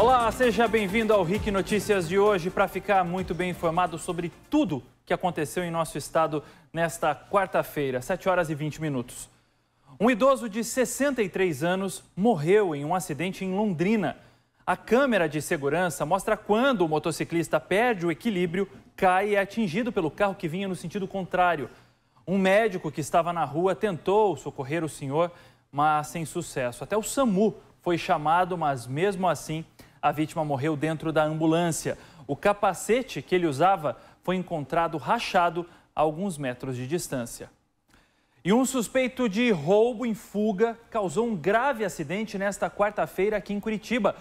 Olá, seja bem-vindo ao RIC Notícias de hoje para ficar muito bem informado sobre tudo que aconteceu em nosso estado nesta quarta-feira, 7 horas e 20 minutos. Um idoso de 63 anos morreu em um acidente em Londrina. A câmera de segurança mostra quando o motociclista perde o equilíbrio, cai e é atingido pelo carro que vinha no sentido contrário. Um médico que estava na rua tentou socorrer o senhor, mas sem sucesso. Até o SAMU foi chamado, mas mesmo assim a vítima morreu dentro da ambulância. O capacete que ele usava foi encontrado rachado a alguns metros de distância. E um suspeito de roubo em fuga causou um grave acidente nesta quarta-feira aqui em Curitiba.